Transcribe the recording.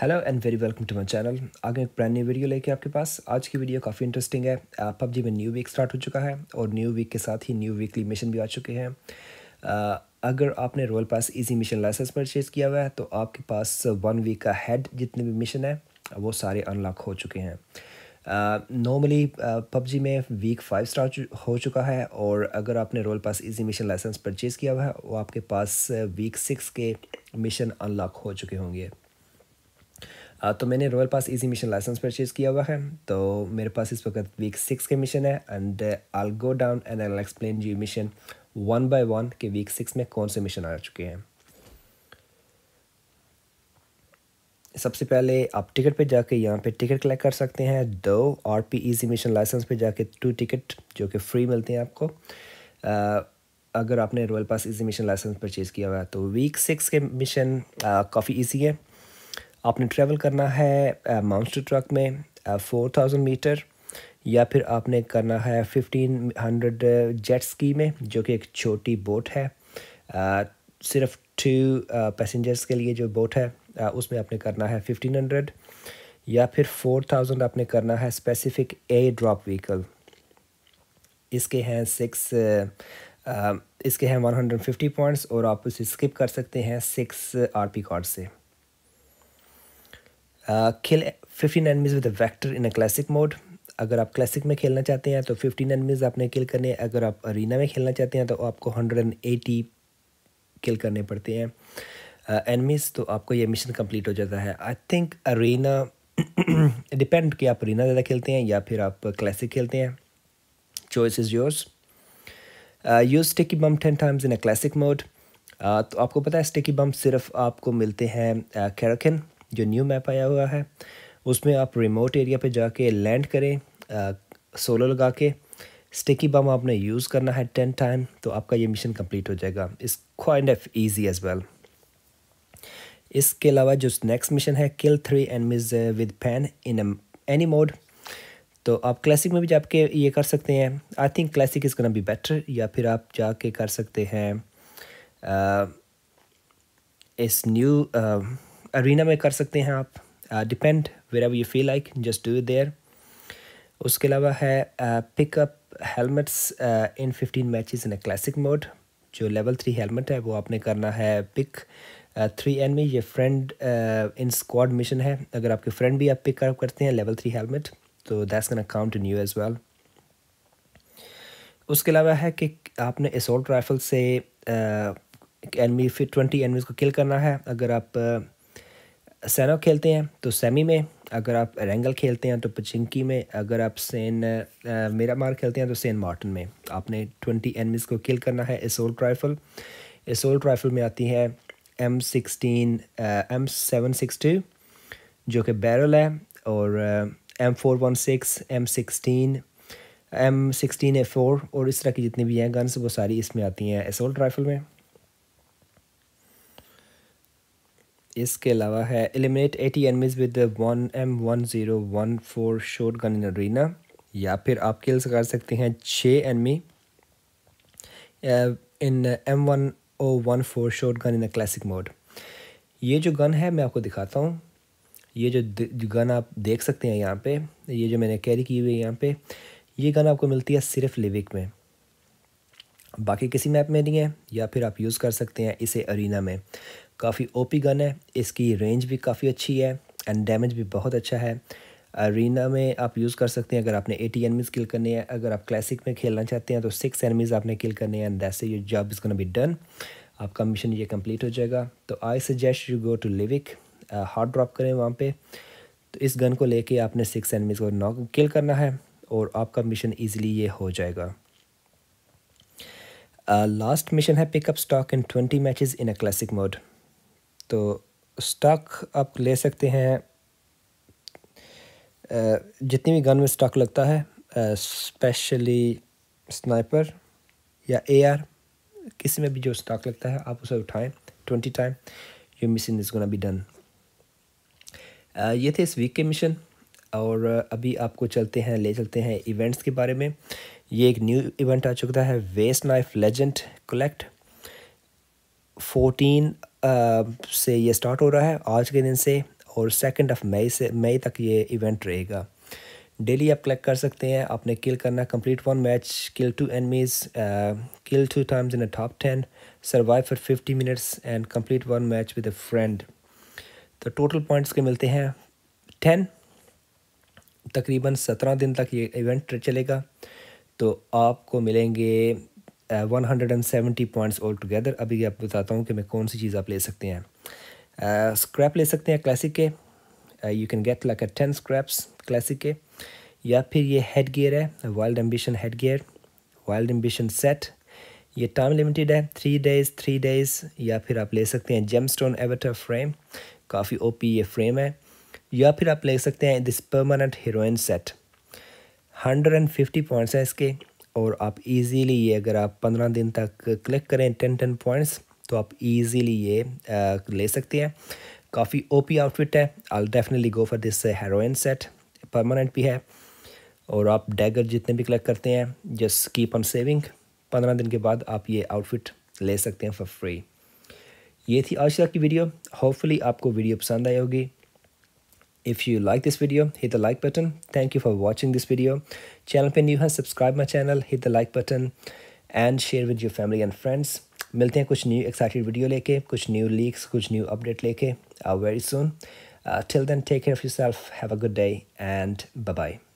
Hello and very welcome to my channel आगे एक brand new video लेके आपके पास आज की वीडियो काफ़ी इंटरेस्टिंग है पबजी में न्यू वीक स्टार्ट हो चुका है और न्यू वीक के साथ ही न्यू वीकली मिशन भी आ चुके हैं अगर आपने Royal Pass easy mission licence purchase किया हुआ है तो आपके पास वन वीक का हेड जितने भी मिशन है वो सारे अनलॉक हो चुके हैं नॉर्मली पबजी में वीक फाइव स्टार्ट हो चुका है और अगर आपने Royal Pass easy mission licence purchase किया हुआ है वो आपके पास वीक सिक्स के मिशन अनलॉक हो चुके होंगे तो मैंने Royal Pass easy mission licence purchase किया हुआ है तो मेरे पास इस वक्त वीक सिक्स के मिशन है and I go down and I explain you mission one by one के वीक सिक्स में कौन से मिशन आ चुके हैं सबसे पहले आप टिकट पे जाके यहाँ पे टिकट कलेक्ट कर सकते हैं दो R P easy mission licence पे जाके टू टिकट जो कि फ्री मिलते हैं आपको आ, अगर आपने Royal Pass easy mission licence purchase किया हुआ है तो वीक सिक्स के मिशन काफ़ी इजी है आपने ट्रैवल करना है माउंट ट्रक में फोर थाउजेंड मीटर या फिर आपने करना है फिफ्टीन हंड्रेड जेट स्की में जो कि एक छोटी बोट है आ, सिर्फ टू पैसेंजर्स के लिए जो बोट है आ, उसमें आपने करना है फिफ्टीन हंड्रेड या फिर फोर थाउजेंड आपने करना है स्पेसिफिक ए ड्रॉप व्हीकल इसके हैं सिक्स इसके हैं वन हंड्रेड फिफ्टी पॉइंट्स और आप उसे स्किप कर सकते हैं सिक्स आर पी कार्ड से kill fifteen enemies with Vector in a classic mode अगर आप क्लासिक में खेलना चाहते हैं तो फिफ्टीन एनमीज आपने किल करने अगर आप अरीना में खेलना चाहते हैं तो आपको हंड्रेड एंड एटी किल करने पड़ते हैं एनमीज uh, तो आपको ये मिशन कंप्लीट हो जाता है आई थिंक अरीना डिपेंड कि आप अरीना ज़्यादा खेलते हैं या फिर आप क्लासिक खेलते हैं choice is yours use sticky bomb ten times in a classic mode तो आपको पता है स्टिकी बम सिर्फ आपको मिलते हैं कैरकिन uh, जो न्यू मैप आया हुआ है उसमें आप रिमोट एरिया पे जाके लैंड करें सोलो लगा के स्टिकी बम आपने यूज़ करना है टेन टाइम तो आपका ये मिशन कंप्लीट हो जाएगा इस kind of easy as well इसके अलावा जो नेक्स्ट मिशन है किल थ्री मिज with pan in any mode तो आप क्लासिक में भी जाके ये कर सकते हैं I think classic is be better या फिर आप जाके कर सकते हैं uh, इस न्यू uh, अरिना में कर सकते हैं आप depend wherever you feel like just do there उसके अलावा है pickup helmets in fifteen matches in a classic mode जो लेवल थ्री हेलमेट है वो आपने करना है पिक थ्री एन में ये फ्रेंड इन स्क्वाड मिशन है अगर आपके फ्रेंड भी आप पिकअप करते हैं लेवल थ्री हेलमेट तो that's can account in you as well उसके अलावा है कि आपने असोल्ट राइफल से एनमी uh, फिर ट्वेंटी एनमीज को किल करना है अगर आप uh, सेनो खेलते हैं तो सेमी में अगर आप रेंगल खेलते हैं तो पचिंकी में अगर आप सेन मेरा मार खेलते हैं तो सेन मार्टन में आपने ट्वेंटी एनमीज़ को किल करना है एसोल्ट राइफ़ल एसोल्ट राइफ़ल में आती है M sixteen M seven six two जो कि बैरल है और M four one six M sixteen M sixteen A four और इस तरह की जितनी भी हैं गन्स वो सारी इसमें आती हैं एसोल्ट राइफ़ल में इसके अलावा है eliminate eighty enemies with one M one zero one four shotgun in arena या फिर आप किल्स कर सकते हैं छः enemy in M one O one four shotgun in classic mode ये जो गन है मैं आपको दिखाता हूँ ये जो, जो गन आप देख सकते हैं यहाँ पे ये जो मैंने कैरी की हुई है यहाँ पे ये गन आपको मिलती है सिर्फ लिविक में बाकी किसी मैप में नहीं है या फिर आप यूज़ कर सकते हैं इसे अरीना में काफ़ी ओपी गन है इसकी रेंज भी काफ़ी अच्छी है एंड डैमेज भी बहुत अच्छा है अरीना में आप यूज़ कर सकते हैं अगर आपने एटी एनमीज़ किल करने हैं अगर आप क्लासिक में खेलना चाहते हैं तो सिक्स एनमीज़ आपने किल करने हैं and that's you job is can be done आपका मिशन ये कंप्लीट हो जाएगा तो I suggest you go to Livik hard drop करें वहाँ पे तो इस गन को लेके आपने सिक्स एनमीज़ को नॉक किल करना है और आपका मिशन ईजिली ये हो जाएगा लास्ट uh, मिशन है pickup stock in twenty matches in a classic mode तो स्टॉक आप ले सकते हैं जितनी भी गन में स्टॉक लगता है स्पेशली स्नाइपर या एआर किसी में भी जो स्टॉक लगता है आप उसे उठाएं twenty time you mission is gonna be done ये थे इस वीक के मिशन और अभी आपको चलते हैं ले चलते हैं इवेंट्स के बारे में ये एक न्यू इवेंट आ चुका है west knife legend collect fourteen से ये स्टार्ट हो रहा है आज के दिन से और सेकेंड ऑफ मई से मई तक ये इवेंट रहेगा डेली आप कलेक्ट कर सकते हैं आपने किल करना complete one match kill two enemies kill two times in a top ten survive for fifty minutes and complete one match with a friend तो टोटल पॉइंट्स के मिलते हैं टेन तकरीबन सत्रह दिन तक ये इवेंट चलेगा तो आपको मिलेंगे one hundred and seventy points all together अभी आप बताता हूँ कि मैं कौन सी चीज़ आप ले सकते हैं स्क्रैप uh, ले सकते हैं क्लासिक के you can get like a ten scraps classic के या फिर ये हेड गियर है wild ambition head gear wild ambition set ये टाइम लिमिटेड है थ्री डेज़ थ्री डेज़ या फिर आप ले सकते हैं जेम स्टोन एवेटर फ्रेम काफ़ी पी ये फ्रेम है या फिर आप ले सकते हैं this permanent heroine set hundred and fifty points हैं इसके और आप इजीली ये अगर आप पंद्रह दिन तक क्लिक करें टेन टेन पॉइंट्स तो आप इजीली ये आ, ले सकते हैं काफ़ी ओपी आउटफिट है I definitely go for this heroine set permanent भी है और आप डैगर जितने भी क्लिक करते हैं जस्ट कीप ऑन सेविंग पंद्रह दिन के बाद आप ये आउटफिट ले सकते हैं फॉर फ्री ये थी आज तक की वीडियो होपफुली आपको वीडियो पसंद आई होगी If you like this video, hit the like button. Thank you for watching this video. Channel pe new has subscribed my channel, hit the like button and share with your family and friends. Milte hain kuch new excited video leke, kuch new leaks, kuch new update leke uh, very soon. Uh, till then, take care of yourself, have a good day and bye-bye.